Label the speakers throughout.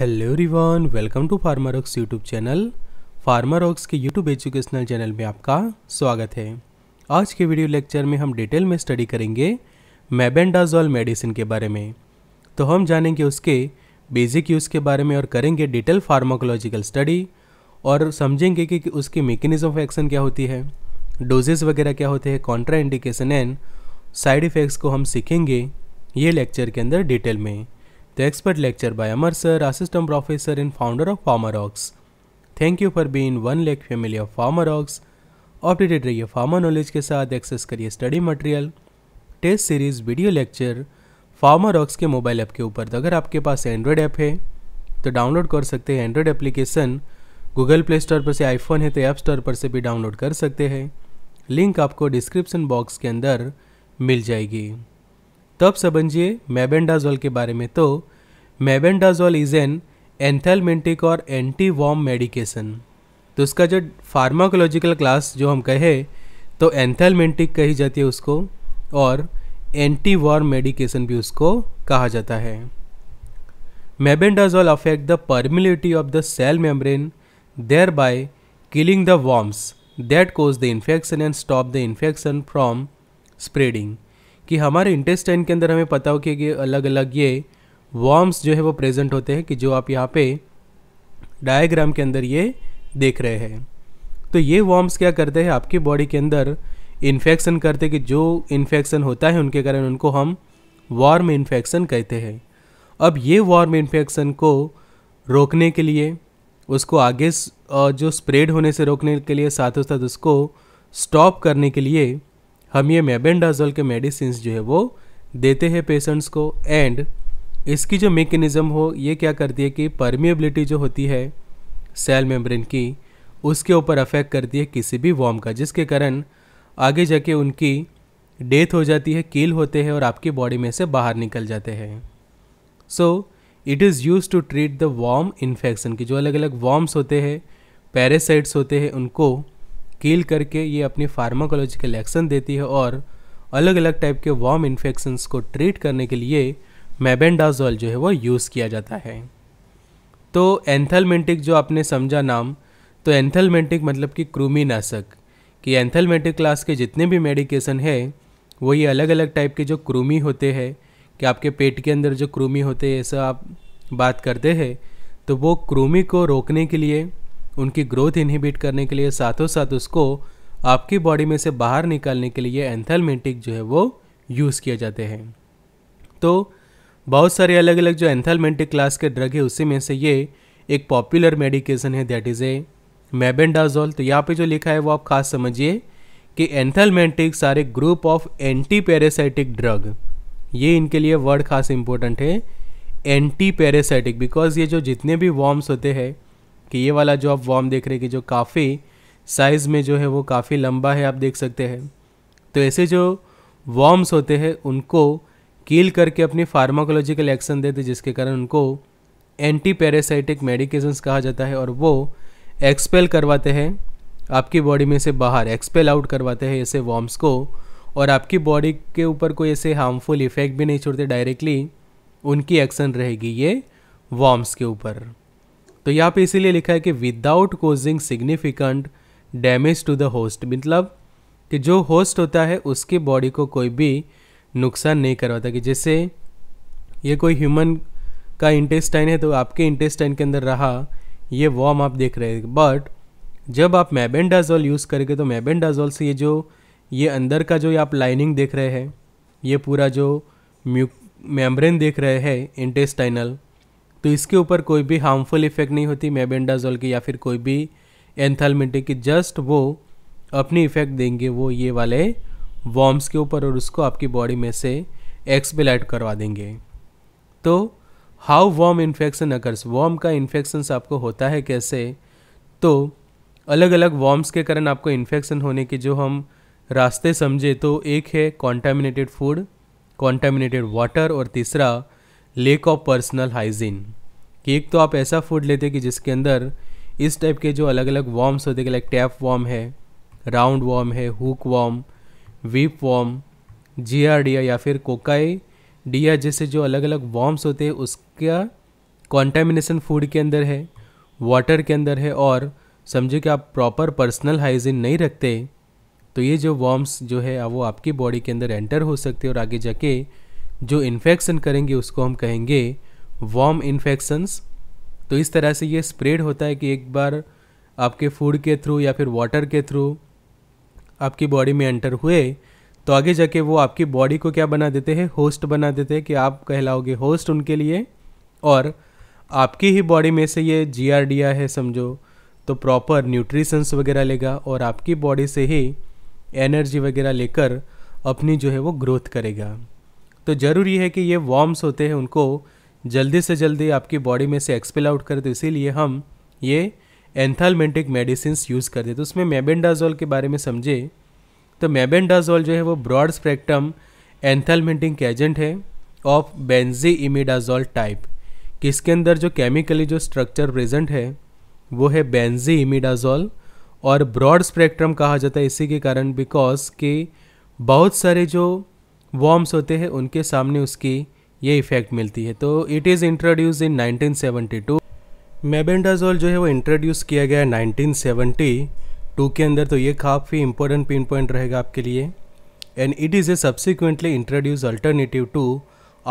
Speaker 1: Hello रिवान welcome to ऑक्स YouTube channel ऑक्स के यूट्यूब एजुकेशनल चैनल में आपका स्वागत है आज के वीडियो लेक्चर में हम डिटेल में स्टडी करेंगे मैबेंडाजोल मेडिसिन के बारे में तो हम जानेंगे उसके बेसिक यूज़ के बारे में और करेंगे डिटेल फार्माकोलॉजिकल स्टडी और समझेंगे कि उसकी मेकेनिज्म ऑफ एक्शन क्या होती है डोजेज वगैरह क्या होते हैं contraindication and side effects को हम सीखेंगे ये लेक्चर के अंदर डिटेल में The expert lecture by Amar sir, assistant professor and founder of Farmerox. Thank you for being one lake family of Farmerox updated रहिए फार्मा नॉलेज के साथ एक्सेस करिए study material test series video lecture Pharmarocks के mobile app के ऊपर तो अगर आपके पास एंड्रॉयड ऐप है तो डाउनलोड कर सकते हैं Android application Google Play Store पर से आईफोन है तो ऐप स्टोर पर से भी डाउनलोड कर सकते हैं लिंक आपको डिस्क्रिप्सन बॉक्स के अंदर मिल जाएगी तब समझिए मेबेंडाजोल के बारे में तो मेबेंडाजोल इज एन एंथेलमेंटिक और एंटी वॉम मेडिकेशन तो उसका जो फार्माकोलॉजिकल क्लास जो हम कहे तो एंथेलमेंटिक कही जाती है उसको और एंटी वॉर मेडिकेशन भी उसको कहा जाता है mebendazole affect the permeability of the cell membrane thereby killing the worms that cause the infection and stop the infection from spreading कि हमारे इंटेस्टाइन के अंदर हमें पता हो कि अलग अलग ये वॉर्म्स जो है वो प्रेजेंट होते हैं कि जो आप यहाँ पे डायग्राम के अंदर ये देख रहे हैं तो ये वॉर्म्स क्या करते हैं आपकी बॉडी के अंदर इन्फेक्शन करते कि जो इन्फेक्शन होता है उनके कारण उनको हम वार्म इन्फेक्शन कहते हैं अब ये वार्म इन्फेक्शन को रोकने के लिए उसको आगे जो स्प्रेड होने से रोकने के लिए साथ साथ उसको स्टॉप करने के लिए हम ये मेबेंडाजोल के मेडिसिन जो है वो देते हैं पेशेंट्स को एंड इसकी जो मेकेनिज़्म हो ये क्या करती है कि परमिएबिलिटी जो होती है सेल मेम्ब्रेन की उसके ऊपर अफेक्ट करती है किसी भी वॉम का जिसके कारण आगे जाके उनकी डेथ हो जाती है कील होते हैं और आपकी बॉडी में से बाहर निकल जाते हैं so it is use to treat the worm infection की जो अलग अलग वॉम्स होते हैं पैरासाइट्स होते हैं उनको कील करके ये अपनी फार्माकोलॉजिकल एक्शन देती है और अलग अलग टाइप के वार्म इन्फेक्शंस को ट्रीट करने के लिए मेबेंडाजोल जो है वो यूज़ किया जाता है तो एंथलमेंटिक जो आपने समझा नाम तो एंथलमेंटिक मतलब कि क्रूमी नाशक कि एंथलमेंटिक क्लास के जितने भी मेडिकेशन है वो ये अलग अलग टाइप के जो क्रूमी होते हैं कि आपके पेट के अंदर जो क्रूमी होते हैं ऐसा आप बात करते हैं तो वो क्रूमी को रोकने के लिए उनकी ग्रोथ इनहिबिट करने के लिए साथों साथ उसको आपकी बॉडी में से बाहर निकालने के लिए एंथेलमेंटिक जो है वो यूज़ किए जाते हैं तो बहुत सारे अलग अलग जो एंथेलमेंटिक क्लास के ड्रग है उसी में से ये एक पॉपुलर मेडिकेशन है दैट इज़ ए मैबेंडाजोल तो यहाँ पे जो लिखा है वो आप खास समझिए कि एंथेलमेंटिक्स सारे group of anti parasitic drug ये इनके लिए वर्ड खास इम्पोर्टेंट है एंटी पैरासाइटिक बिकॉज ये जो जितने भी वॉर्म्स होते हैं कि ये वाला जो आप वॉर्म देख रहे हैं कि जो काफ़ी साइज़ में जो है वो काफ़ी लंबा है आप देख सकते हैं तो ऐसे जो वॉर्म्स होते हैं उनको कील करके अपनी फार्माकोलॉजिकल एक्शन देते जिसके कारण उनको एंटी पैरासाइटिक मेडिकेशंस कहा जाता है और वो एक्सपेल करवाते हैं आपकी बॉडी में से बाहर एक्सपेल आउट करवाते हैं ऐसे वॉर्म्स को और आपकी बॉडी के ऊपर कोई ऐसे हार्मफुल इफ़ेक्ट भी नहीं छोड़ते डायरेक्टली उनकी एक्शन रहेगी ये वॉर्म्स के ऊपर तो यहाँ पे इसीलिए लिखा है कि without causing significant damage to the host मतलब कि जो होस्ट होता है उसके बॉडी को कोई भी नुकसान नहीं करवाता कि जैसे ये कोई ह्यूमन का इंटेस्टाइन है तो आपके इंटेस्टाइन के अंदर रहा ये वॉर्म आप देख रहे हैं बट जब आप मैबेंडाजोल यूज़ करेंगे तो मैबेंडाजोल से ये जो ये अंदर का जो ये आप लाइनिंग देख रहे हैं ये पूरा जो म्यू मेम्ब्रेन देख रहे हैं इंटेस्टाइनल तो इसके ऊपर कोई भी हार्मफुल इफेक्ट नहीं होती मेबेंडाजोल की या फिर कोई भी एंथलमेटिक की जस्ट वो अपनी इफेक्ट देंगे वो ये वाले वॉम्स के ऊपर और उसको आपकी बॉडी में से एक्सपेलाइट करवा देंगे तो how worm infection occurs worm का इन्फेक्शन आपको होता है कैसे तो अलग अलग वॉम्स के कारण आपको इन्फेक्शन होने के जो हम रास्ते समझे तो एक है कॉन्टामिनेटेड फूड कॉन्टामिनेटेड वाटर और तीसरा लेक ऑफ पर्सनल हाइजीन कि एक तो आप ऐसा फूड लेते कि जिसके अंदर इस टाइप के जो अलग अलग वॉर्म्स होते हैं लाइक टैप वॉर्म है राउंड वॉर्म है हुक वॉर्म वीप वॉर्म डिया या फिर कोकाई डिया जैसे जो अलग अलग वॉर्म्स होते हैं उसका कॉन्टेमिनेशन फूड के अंदर है वाटर के अंदर है और समझो कि आप प्रॉपर पर्सनल हाइजीन नहीं रखते तो ये जो वॉर्म्स जो है वो आपकी बॉडी के अंदर एंटर हो सकते हैं और आगे जाके जो इन्फेक्शन करेंगे उसको हम कहेंगे वॉम इन्फेक्शंस तो इस तरह से ये स्प्रेड होता है कि एक बार आपके फूड के थ्रू या फिर वाटर के थ्रू आपकी बॉडी में एंटर हुए तो आगे जाके वो आपकी बॉडी को क्या बना देते हैं होस्ट बना देते हैं कि आप कहलाओगे होस्ट उनके लिए और आपकी ही बॉडी में से ये जी है समझो तो प्रॉपर न्यूट्रिशंस वगैरह लेगा और आपकी बॉडी से ही एनर्जी वगैरह लेकर अपनी जो है वो ग्रोथ करेगा तो ज़रूरी है कि ये वॉर्म्स होते हैं उनको जल्दी से जल्दी आपकी बॉडी में से एक्सपेल आउट करें तो इसीलिए हम ये एंथालमेंटिक मेडिसिन यूज़ करते तो उसमें मेबेंडाजोल के बारे में समझे तो मेबेंडाजोल जो है वो ब्रॉड स्पेक्ट्रम एंथालमेंटिक एजेंट है ऑफ बेंजी इमिडाजोल टाइप कि इसके अंदर जो केमिकली जो स्ट्रक्चर प्रेजेंट है वो है बेंजी इमिडाजोल और ब्रॉड स्पेक्ट्रम कहा जाता है इसी के कारण बिकॉज कि बहुत सारे जो वॉर्म्स होते हैं उनके सामने उसकी ये इफ़ेक्ट मिलती है तो it is introduce in 1972 mebendazole जो है वो इंट्रोड्यूस किया गया है 1972 के अंदर तो ये काफ़ी इंपॉर्टेंट पिन पॉइंट रहेगा आपके लिए and it is a subsequently introduce alternative to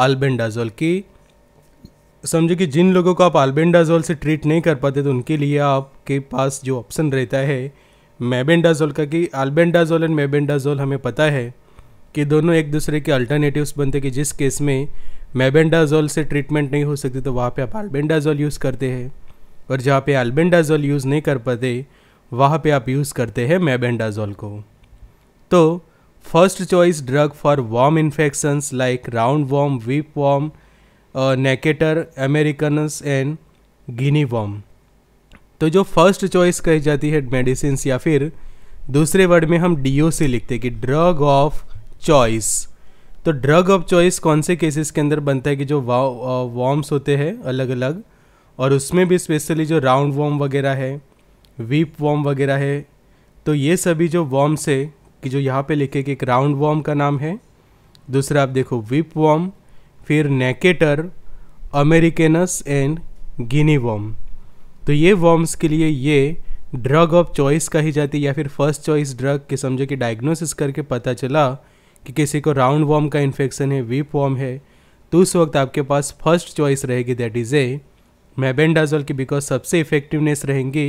Speaker 1: albendazole की समझो कि जिन लोगों को आप आलबेंडाजोल से ट्रीट नहीं कर पाते तो उनके लिए आपके पास जो ऑप्शन रहता है मेबेंडाजोल का कि आलबेंडाजोल एंड मेबेंडाजोल हमें पता है कि दोनों एक दूसरे के अल्टरनेटिव्स बनते कि जिस केस में मेबेंडाजोल से ट्रीटमेंट नहीं हो सकती तो वहाँ पे आप अल्बेंडाजोल यूज़ करते हैं और जहाँ पे अल्बेंडाजोल यूज़ नहीं कर पाते वहाँ पे आप यूज़ करते हैं मेबेंडाजोल को तो first choice drug for worm infections like roundworm whipworm Necator americanus and guinea worm तो जो फर्स्ट चॉइस कही जाती है मेडिसिन या फिर दूसरे वर्ड में हम डी लिखते हैं कि ड्रग ऑफ चॉइस तो ड्रग ऑफ चॉइस कौन से केसेस के अंदर बनता है कि जो वॉर्म्स होते हैं अलग अलग और उसमें भी स्पेशली जो राउंड वॉर्म वगैरह है वीप वॉर्म वगैरह है तो ये सभी जो वॉर्म्स है कि जो यहाँ पे लिखे कि एक राउंड वॉर्म का नाम है दूसरा आप देखो वीप वॉम फिर नेकेटर अमेरिकेनस एंड गिनी वॉम तो ये वॉम्स के लिए ये ड्रग ऑफ चॉइस कही जाती है या फिर फर्स्ट चॉइस ड्रग के समझो कि डायग्नोसिस करके पता चला कि किसी को राउंड वॉर्म का इन्फेक्शन है वीप वॉर्म है तो उस वक्त आपके पास फर्स्ट चॉइस रहेगी दैट इज़ ए मैबेंडाजोल की बिकॉज सबसे इफेक्टिवनेस रहेंगी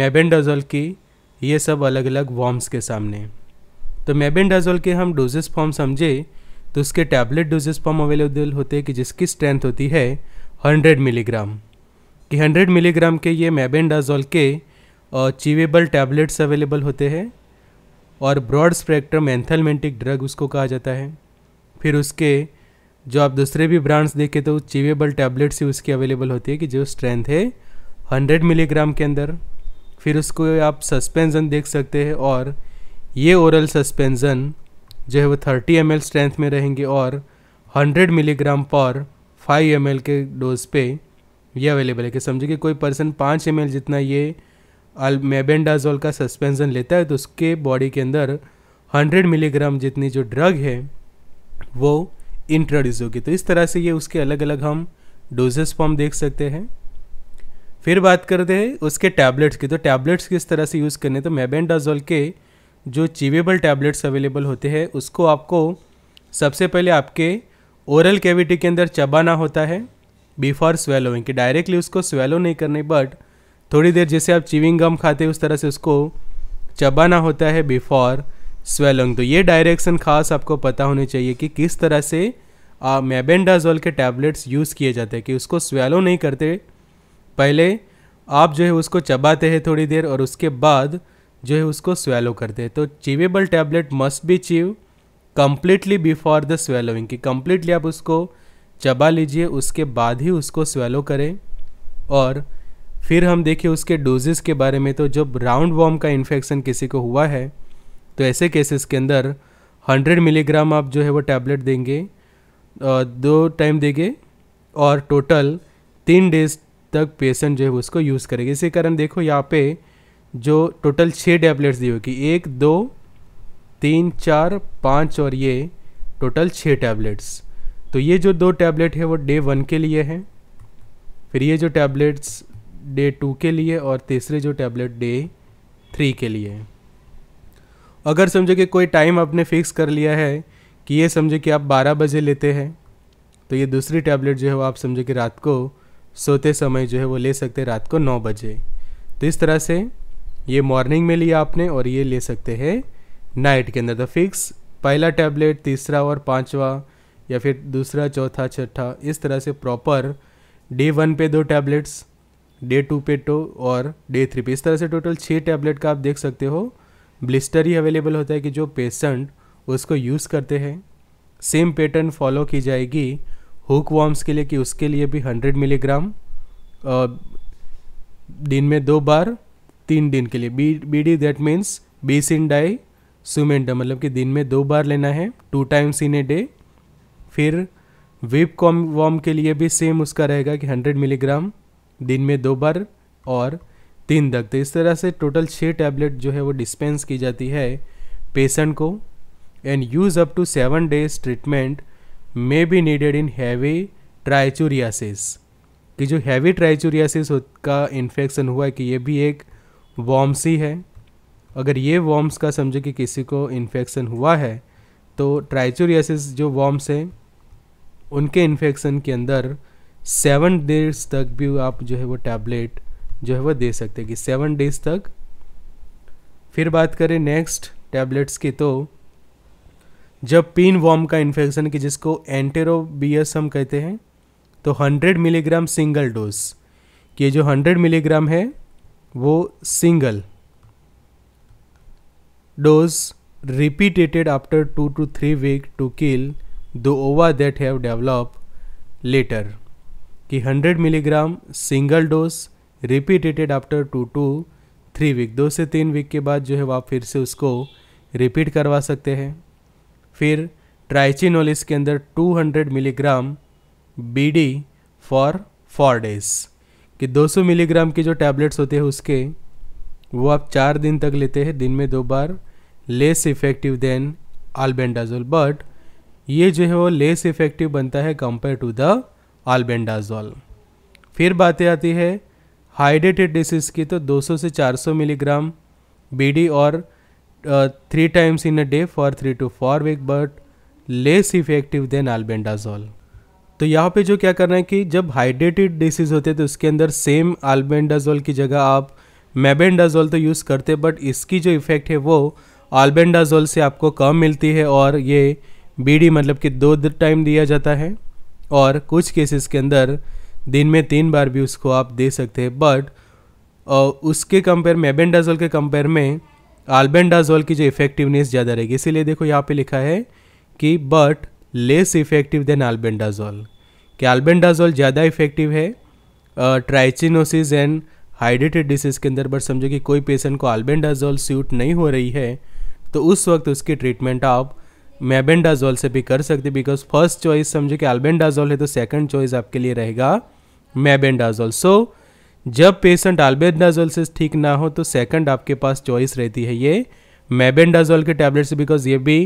Speaker 1: मैबेंडाजोल की ये सब अलग अलग वॉर्म्स के सामने तो मैबेंडाजोल के हम डोजेस फॉर्म समझे तो उसके टैबलेट डोजेस फॉर्म अवेलेबल होते हैं कि जिसकी स्ट्रेंथ होती है 100 मिलीग्राम कि 100 मिलीग्राम के ये मैबेंडाजोल के चीवेबल टैबलेट्स अवेलेबल होते हैं और ब्रॉड स्पेक्ट्रम एंथलमेंटिक ड्रग उसको कहा जाता है फिर उसके जो आप दूसरे भी ब्रांड्स देखें तो चिवेबल टैबलेट्स ही उसकी अवेलेबल होती है कि जो स्ट्रेंथ है 100 मिलीग्राम के अंदर फिर उसको आप सस्पेंजन देख सकते हैं और ये ओरल सस्पेंजन जो है वो 30 एम स्ट्रेंथ में रहेंगे और 100 मिलीग्राम पर 5 एम के डोज पे ये अवेलेबल है कि समझिए कि कोई पर्सन पाँच एम जितना ये मेबेंडाजोल का सस्पेंसन लेता है तो उसके बॉडी के अंदर 100 मिलीग्राम जितनी जो ड्रग है वो इंट्रोड्यूस होगी तो इस तरह से ये उसके अलग अलग हम डोजेस फॉर्म देख सकते हैं फिर बात करते हैं उसके टैबलेट्स की तो टैबलेट्स किस तरह से यूज़ करने तो मेबेंडाजोल के जो चीवेबल टैबलेट्स अवेलेबल होते हैं उसको आपको सबसे पहले आपके ओरल कैविटी के अंदर चबाना होता है बिफोर स्वेलोइंग कि डायरेक्टली उसको स्वेलो नहीं करनी बट थोड़ी देर जैसे आप चिविंग गम खाते उस तरह से उसको चबाना होता है बिफोर स्वेलिंग तो ये डायरेक्शन खास आपको पता होने चाहिए कि किस तरह से मेबेंडाजोल के टैबलेट्स यूज़ किए जाते हैं कि उसको स्वेलो नहीं करते पहले आप जो है उसको चबाते हैं थोड़ी देर और उसके बाद जो है उसको स्वेलो करते हैं तो chewable tablet must be chew completely before the swallowing कि कम्प्लीटली आप उसको चबा लीजिए उसके बाद ही उसको स्वेलो करें और फिर हम देखें उसके डोजेस के बारे में तो जब राउंड वॉर्म का इन्फेक्शन किसी को हुआ है तो ऐसे केसेस के अंदर 100 मिलीग्राम आप जो है वो टैबलेट देंगे दो टाइम देंगे और टोटल तीन डेज तक पेशेंट जो है उसको यूज़ करेगा इसी कारण देखो यहाँ पे जो टोटल छः टैबलेट्स दी होगी एक दो तीन चार पाँच और ये टोटल छः टैबलेट्स तो ये जो दो टैबलेट है वो डे वन के लिए हैं फिर ये जो टैबलेट्स डे टू के लिए और तीसरी जो टैबलेट डे थ्री के लिए है अगर समझो कि कोई टाइम आपने फिक्स कर लिया है कि ये समझो कि आप 12 बजे लेते हैं तो ये दूसरी टैबलेट जो है वो आप समझो कि रात को सोते समय जो है वो ले सकते हैं रात को नौ बजे तो इस तरह से ये मॉर्निंग में लिया आपने और ये ले सकते हैं नाइट के अंदर तो फिक्स पहला टैबलेट तीसरा और पाँचवा या फिर दूसरा चौथा छठा इस तरह से प्रॉपर डे वन पे दो टैबलेट्स डे टू पे टो और डे थ्री पे इस तरह से टोटल छः टैबलेट का आप देख सकते हो ब्लिस्टर ही अवेलेबल होता है कि जो पेशेंट उसको यूज़ करते हैं सेम पैटर्न फॉलो की जाएगी हुक वॉर्म्स के लिए कि उसके लिए भी हंड्रेड मिलीग्राम दिन में दो बार तीन दिन के लिए B B D that means twice in die सुमेंटा मतलब कि दिन में दो बार लेना है two times in a day फिर विप कॉम वॉम के लिए भी सेम उसका रहेगा कि हंड्रेड मिलीग्राम दिन में दो बार और तीन तक तो इस तरह से टोटल छः टैबलेट जो है वो डिस्पेंस की जाती है पेशेंट को and use up to seven days treatment may be needed in heavy trichuriasis कि जो हैवी ट्राइचूरियासिस का इन्फेक्शन हुआ है कि ये भी एक वॉम्स ही है अगर ये वॉम्स का समझो कि किसी को इन्फेक्शन हुआ है तो ट्राइचूरियासिस जो वॉम्स हैं उनके इन्फेक्शन के अंदर सेवन डेज तक भी आप जो है वो टैबलेट जो है वो दे सकते हैं कि सेवन डेज तक फिर बात करें नेक्स्ट टैबलेट्स की तो जब पिन वॉम का इन्फेक्शन की जिसको एंटेरोबियस हम कहते हैं तो हंड्रेड मिलीग्राम सिंगल डोज ये जो हंड्रेड मिलीग्राम है वो single dose repeated after two to three week to kill the ova that have develop later कि 100 milligram single dose repeated after two to three week दो से तीन week के बाद जो है वो आप फिर से उसको रिपीट करवा सकते हैं फिर ट्राइचिनोल इसके अंदर 200 milligram BD for four days कि 200 मिलीग्राम के जो टैबलेट्स होते हैं उसके वो आप चार दिन तक लेते हैं दिन में दो बार less effective than albendazole but ये जो है वो लेस इफेक्टिव बनता है कंपेयर टू द आलबेंडाजॉल फिर बातें आती है हाइड्रेटेड डिसीज़ की तो 200 से 400 मिलीग्राम बीडी और three times in a day for three to four week but less effective than albendazole तो यहाँ पे जो क्या करना है कि जब हाइड्रेटेड डिसीज़ होते हैं तो उसके अंदर सेम आलबेंडाजॉल की जगह आप मेबेंडाजॉल तो यूज़ करते बट इसकी जो इफ़ेक्ट है वो आलबेंडाजॉल से आपको कम मिलती है और ये बीडी मतलब कि दो टाइम दिया जाता है और कुछ केसेस के अंदर दिन में तीन बार भी उसको आप दे सकते हैं बट उसके कंपेयर मेबेंडाजोल के कंपेयर में आलबेंडाजोल की जो इफेक्टिवनेस ज़्यादा रहेगी इसीलिए देखो यहाँ पे लिखा है कि but less effective than albendazole कि आलबेंडाजोल ज़्यादा इफेक्टिव है ट्राइचिनोसिस एंड हाइड्रेटेड डिसीज़ के अंदर बट समझो कि कोई पेशेंट को आलबेंडाजोल सूट नहीं हो रही है तो उस वक्त उसकी ट्रीटमेंट आप मैबेंडाजोल से भी कर सकते बिकॉज फर्स्ट चॉइस समझो कि एल्बेंडाजोल है तो सेकंड चॉइस आपके लिए रहेगा मैबेंडाजोल सो जब पेशेंट एल्बेंडाजोल से ठीक ना हो तो सेकंड आपके पास चॉइस रहती है ये मेबेंडाजोल के टैबलेट्स बिकॉज ये भी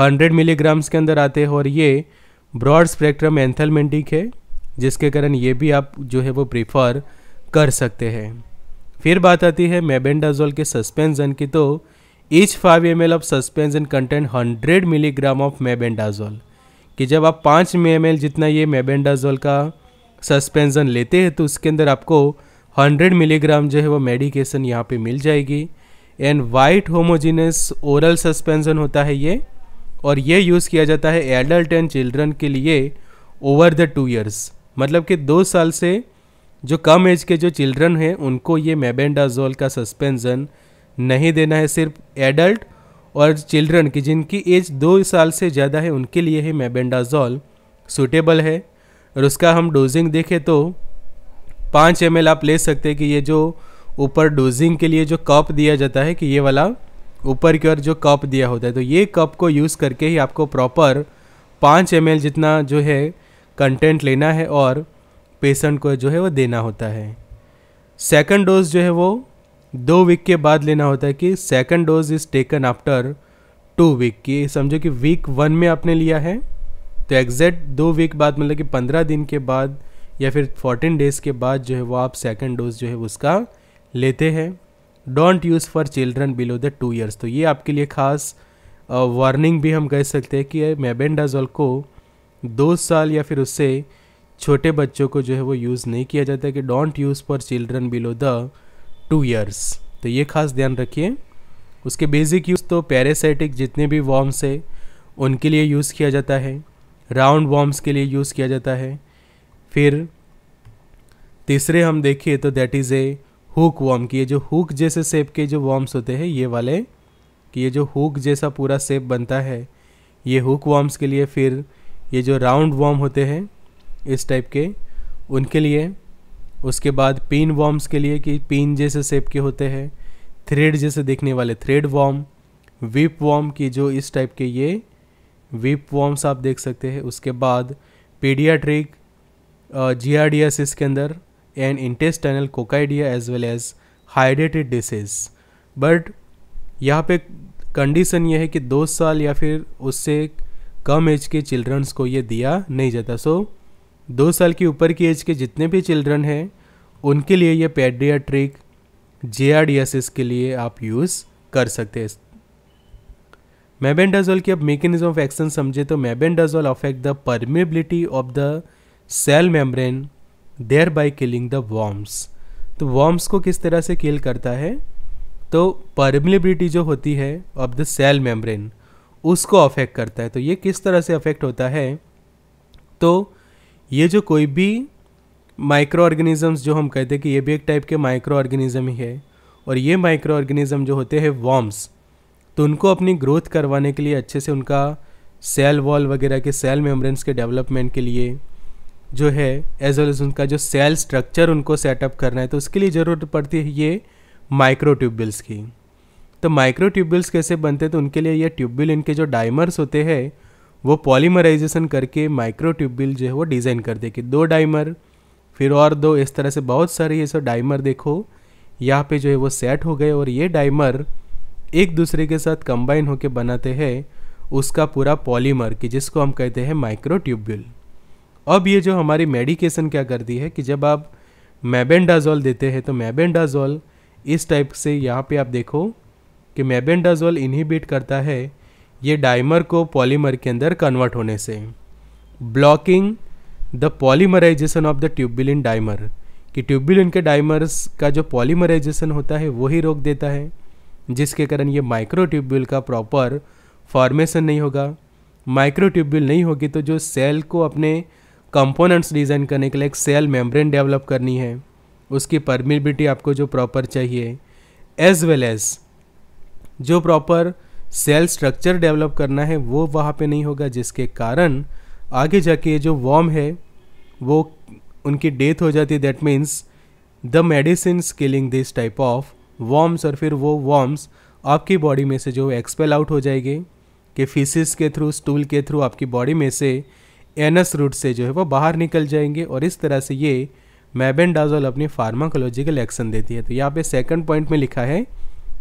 Speaker 1: 100 मिलीग्राम्स के अंदर आते हैं और ये ब्रॉड स्पेक्ट्रम एंथलमेंटिक है जिसके कारण ये भी आप जो है वो प्रीफर कर सकते हैं फिर बात आती है मेबेंडाजोल के सस्पेंसन की तो each five M l of suspension content hundred milligram of mebendazole कि जब आप पाँच एम एल जितना ये मेबेंडाजोल का सस्पेंशन लेते हैं तो उसके अंदर आपको हंड्रेड मिलीग्राम जो है वो मेडिकेशन यहाँ पे मिल जाएगी and white homogeneous oral suspension होता है ये और ये यूज़ किया जाता है एडल्ट एंड चिल्ड्रन के लिए ओवर द टू ईयर्स मतलब कि दो साल से जो कम एज के जो चिल्ड्रन हैं उनको ये मेबेंडाजोल का सस्पेंसन नहीं देना है सिर्फ एडल्ट और चिल्ड्रन की जिनकी एज दो साल से ज़्यादा है उनके लिए ही मेबेंडाजॉल सूटेबल है और उसका हम डोजिंग देखें तो पाँच एम आप ले सकते हैं कि ये जो ऊपर डोजिंग के लिए जो कप दिया जाता है कि ये वाला ऊपर की ओर जो कप दिया होता है तो ये कप को यूज़ करके ही आपको प्रॉपर पाँच एम जितना जो है कंटेंट लेना है और पेशेंट को जो है वो देना होता है सेकंड डोज जो है वो दो वीक के बाद लेना होता है कि second dose is taken after two week की समझो कि वीक वन में आपने लिया है तो एग्जैक्ट दो वीक बाद मतलब कि पंद्रह दिन के बाद या फिर फोर्टीन डेज़ के बाद जो है वो आप सेकेंड डोज जो है उसका लेते हैं don't use for children below the two years तो ये आपके लिए ख़ास वार्निंग भी हम कह सकते हैं कि मेबेंडाजोल को दो साल या फिर उससे छोटे बच्चों को जो है वो यूज़ नहीं किया जाता कि don't use for children below the two years तो ये खास ध्यान रखिए उसके बेसिक यूज़ तो पैरासाइटिक जितने भी वॉर्म्स है उनके लिए यूज़ किया जाता है राउंड वॉर्म्स के लिए यूज़ किया जाता है फिर तीसरे हम देखिए तो that is a hookworm की ये जो हुक जैसे सेप के जो वॉर्म्स होते हैं ये वाले कि ये जो हुक जैसा पूरा सेप बनता है ये हुक वॉर्म्स के लिए फिर ये जो राउंड वॉर्म होते हैं इस टाइप के उनके लिए उसके बाद पिन वॉर्म्स के लिए कि पिन जैसे सेप के होते हैं थ्रेड जैसे देखने वाले थ्रेड वॉर्म विप वॉर्म की जो इस टाइप के ये विप वॉर्म्स आप देख सकते हैं उसके बाद पीडियाट्रिक जियाडियासिस के अंदर and intestinal coccidia as well as हाइड्रेटेड डिसेज बट यहाँ पे कंडीशन ये है कि दो साल या फिर उससे कम एज के चिल्ड्रंस को ये दिया नहीं जाता सो so, दो साल की ऊपर की एज के जितने भी चिल्ड्रन हैं उनके लिए ये पेडियाट्रिक जे के लिए आप यूज़ कर सकते हैं मेबेंडाजोल की अब मेकेनिज्म ऑफ एक्शन समझे तो mebendazole affect the permeability of the cell membrane thereby killing the worms तो वॉम्स को किस तरह से किल करता है तो परमेबिलिटी जो होती है ऑफ द सेल मेम्ब्रेन उसको अफेक्ट करता है तो ये किस तरह से अफेक्ट होता है तो ये जो कोई भी माइक्रो ऑर्गेनिज़म्स जो हम कहते हैं कि ये भी एक टाइप के माइक्रो ऑर्गेनिज़म ही है और ये माइक्रो ऑर्गेनिज़म जो होते हैं वॉम्स तो उनको अपनी ग्रोथ करवाने के लिए अच्छे से उनका सेल वॉल वगैरह के सेल मेम्ब्रेन्स के डेवलपमेंट के लिए जो है एज वेल एज उनका जो सेल स्ट्रक्चर उनको सेटअप करना है तो उसके लिए ज़रूरत पड़ती है ये माइक्रो ट्यूबवेल्स की तो माइक्रो ट्यूबवेल्स कैसे बनते हैं तो उनके लिए ये ट्यूबवेल इनके जो डाइमर्स होते हैं वो पॉलीमराइजेशन करके माइक्रोट्यूबिल जो है वो डिज़ाइन कर दे कि दो डाइमर फिर और दो इस तरह से बहुत सारे ये सब डाइमर देखो यहाँ पे जो है वो सेट हो गए और ये डाइमर एक दूसरे के साथ कंबाइन होकर बनाते हैं उसका पूरा पॉलीमर कि जिसको हम कहते हैं माइक्रोट्यूब्यूल अब ये जो हमारी मेडिकेशन क्या करती है कि जब आप मैबेंडाजोल देते हैं तो मैबेंडाजोल इस टाइप से यहाँ पे आप देखो कि मैबेंडाजोल इनहिबिट करता है ये डाइमर को पॉलीमर के अंदर कन्वर्ट होने से blocking the polymerization of the tubulin dimer कि ट्यूबुलिन के डाइमर्स का जो पॉलीमराइजेशन होता है वो ही रोक देता है जिसके कारण ये माइक्रो ट्यूब्यूल का प्रॉपर फॉर्मेशन नहीं होगा माइक्रो ट्यूब्यूल नहीं होगी तो जो सेल को अपने कंपोनेंट्स डिज़ाइन करने के लिए एक सेल मेम्ब्रेन डेवलप करनी है उसकी परमिबिलिटी आपको जो प्रॉपर चाहिए एज वेल एज जो प्रॉपर सेल स्ट्रक्चर डेवलप करना है वो वहाँ पे नहीं होगा जिसके कारण आगे जाके जो वॉम है वो उनकी डेथ हो जाती है that means the medicine killing this type of worms और फिर वो वॉम्स आपकी बॉडी में से जो एक्सपेल आउट हो जाएंगे कि फीसिस के थ्रू स्टूल के थ्रू आपकी बॉडी में से एनस रूट से जो है वो बाहर निकल जाएंगे और इस तरह से ये मैबेंडाजोल अपनी फार्माकोलॉजिकल एक्शन देती है तो यहाँ पे सेकंड पॉइंट में लिखा है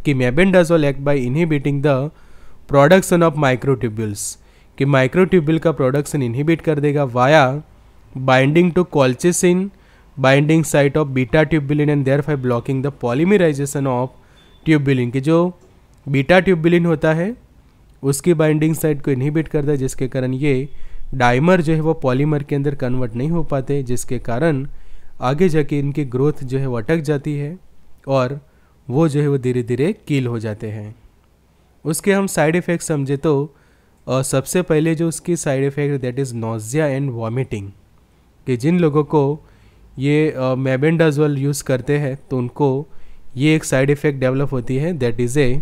Speaker 1: कि कीमियाबेंडाजोल act by inhibiting the production of microtubules कि माइक्रोट्यूब्यूल का प्रोडक्शन इनहिबिट कर देगा via binding to in binding site of beta tubulin and there five blocking the polymerization of tubulin की जो बीटा ट्यूब्यूलिन होता है उसकी बाइंडिंग साइट को इनहिबिट करता है जिसके कारण ये डाइमर जो है वो पॉलीमर के अंदर कन्वर्ट नहीं हो पाते जिसके कारण आगे जाके इनकी ग्रोथ जो है वो अटक जाती है और वो जो है वो धीरे धीरे कील हो जाते हैं उसके हम साइड इफ़ेक्ट समझे तो और सबसे पहले जो उसकी side effect that is nausea and vomiting कि जिन लोगों को ये मेबेंडाजल यूज़ करते हैं तो उनको ये एक साइड इफ़ेक्ट डेवलप होती है that is a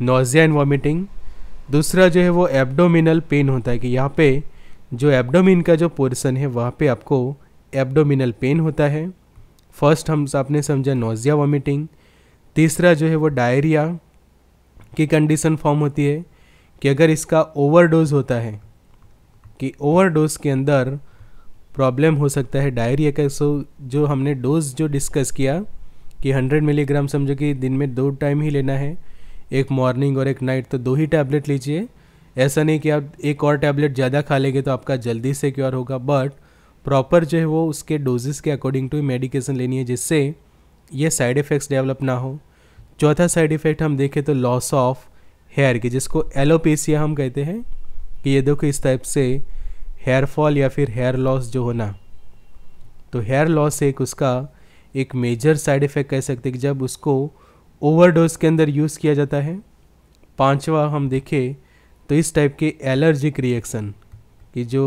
Speaker 1: nausea and vomiting दूसरा जो है वो एब्डोमिनल पेन होता है कि यहाँ पे जो एब्डोमिन का जो पोर्सन है वहाँ पे आपको एब्डोमिनल पेन होता है फर्स्ट हम आपने समझा नोज़िया वॉमिटिंग तीसरा जो है वो डायरिया की कंडीशन फॉर्म होती है कि अगर इसका ओवरडोज होता है कि ओवरडोज के अंदर प्रॉब्लम हो सकता है डायरिया का सो जो हमने डोज जो डिस्कस किया कि 100 मिलीग्राम समझो कि दिन में दो टाइम ही लेना है एक मॉर्निंग और एक नाइट तो दो ही टैबलेट लीजिए ऐसा नहीं कि आप एक और टैबलेट ज़्यादा खा लेंगे तो आपका जल्दी से क्योर होगा बट प्रॉपर जो है वो उसके डोजेस के अकॉर्डिंग टू मेडिकेशन लेनी है जिससे ये साइड इफ़ेक्ट्स डेवलप ना हो चौथा साइड इफ़ेक्ट हम देखें तो लॉस ऑफ हेयर की जिसको एलोपेसिया हम कहते हैं कि ये देखो इस टाइप से हेयर फॉल या फिर हेयर लॉस जो होना तो हेयर लॉस एक उसका एक मेजर साइड इफ़ेक्ट कह सकते हैं कि जब उसको ओवरडोज के अंदर यूज़ किया जाता है पांचवा हम देखें तो इस टाइप के एलर्जिक रिएक्शन कि जो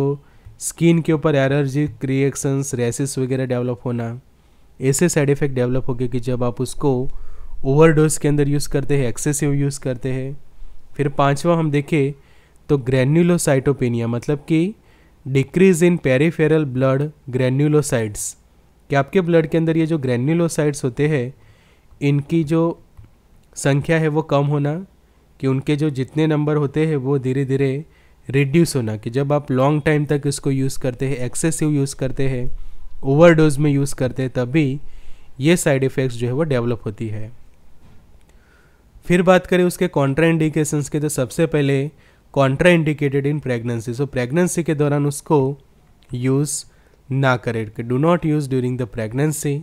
Speaker 1: स्किन के ऊपर एलर्जिक रिएक्शंस रेसिस वगैरह डेवलप होना ऐसे साइड इफ़ेक्ट डेवलप हो गए कि जब आप उसको ओवरडोज के अंदर यूज़ करते हैं एक्सेसिव यूज़ करते हैं फिर पांचवा हम देखें तो ग्रैन्यूलोसाइटोपेनिया मतलब कि decrease in peripheral blood granulocytes कि आपके ब्लड के अंदर ये जो ग्रैन्यूलोसाइड्स होते हैं इनकी जो संख्या है वो कम होना कि उनके जो जितने नंबर होते हैं वो धीरे धीरे रिड्यूस होना कि जब आप लॉन्ग टाइम तक इसको यूज़ करते हैं एक्सेसिव यूज़ करते हैं ओवरडोज में यूज़ करते हैं तभी ये साइड इफ़ेक्ट्स जो है वो डेवलप होती है फिर बात करें उसके कॉन्ट्राइंडिकेशंस के तो सबसे पहले contraindicated in pregnancy so pregnancy के दौरान उसको यूज़ ना करें कि do not use during the pregnancy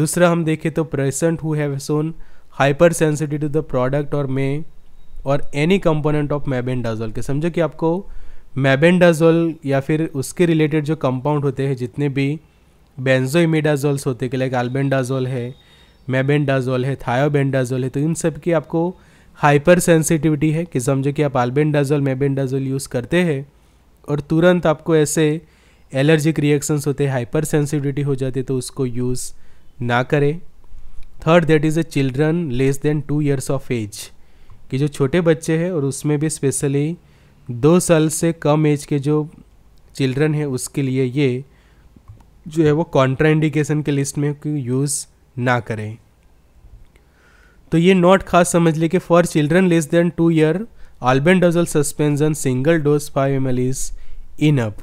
Speaker 1: दूसरा हम देखें तो present who have shown hypersensitive to the product और मे और एनी कंपोनेंट ऑफ मैबेंडाजोल के समझो कि आपको मैबेंडाजोल या फिर उसके रिलेटेड जो कंपाउंड होते हैं जितने भी बेंजोइमेडाजोल्स होते हैं लाइक आलबेंडाज़ोल है मेबेंडाजोल है थायोबेंडाजोल है तो इन सब की आपको हाइपर सेंसिटिविटी है कि समझो कि आप आल्बेंडाजोल मेबेंडाजोल यूज़ करते हैं और तुरंत आपको ऐसे एलर्जिक रिएक्शंस होते हैं हाइपर सेंसिटिविटी हो जाती है तो उसको यूज़ ना करें third that is a children less than two years of age कि जो छोटे बच्चे हैं और उसमें भी स्पेशली दो साल से कम एज के जो चिल्ड्रन हैं उसके लिए ये जो है वो कॉन्ट्राइंडिकेशन के लिस्ट में यूज़ ना करें तो ये नोट खास समझ लिए कि for children less than two year albendazole suspension single dose five M L is enough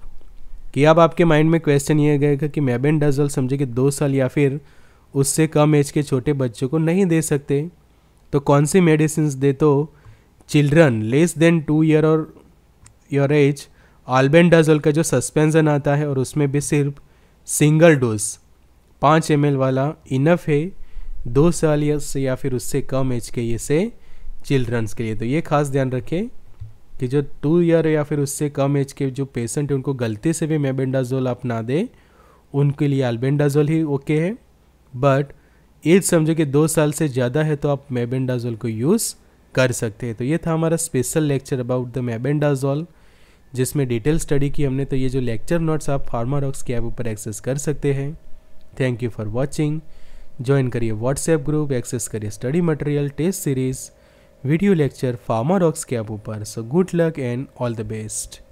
Speaker 1: कि अब आपके माइंड में क्वेश्चन ये गएगा कि मैबेंडाजल समझे कि दो साल या फिर उससे कम एज के छोटे बच्चों को नहीं दे सकते तो कौन सी मेडिसिन दे तो children less than two year और योर एज डजल का जो सस्पेंजन आता है और उसमें भी सिर्फ सिंगल डोज पाँच एम वाला इनफ है दो साल या से या फिर उससे कम एज के ये से चिल्ड्रंस के लिए तो ये खास ध्यान रखें कि जो टू ईयर या फिर उससे कम एज के जो पेशेंट हैं उनको गलती से भी मेबेंडाजोल आप ना दें उनके लिए अल्बेंडाजोल ही ओके है बट एज समझो कि दो साल से ज़्यादा है तो आप मेबेंडाजोल को यूज़ कर सकते हैं तो ये था हमारा special lecture about the mebendazole जिसमें डिटेल स्टडी की हमने तो ये जो लेक्चर नोट्स आप फार्मारॉक्स के ऐप ऊपर एक्सेस कर सकते हैं thank you for watching join करिए व्हाट्सएप ग्रुप एक्सेस करिए study material test series video lecture Pharmarocks के ऐप ऊपर so good luck and all the best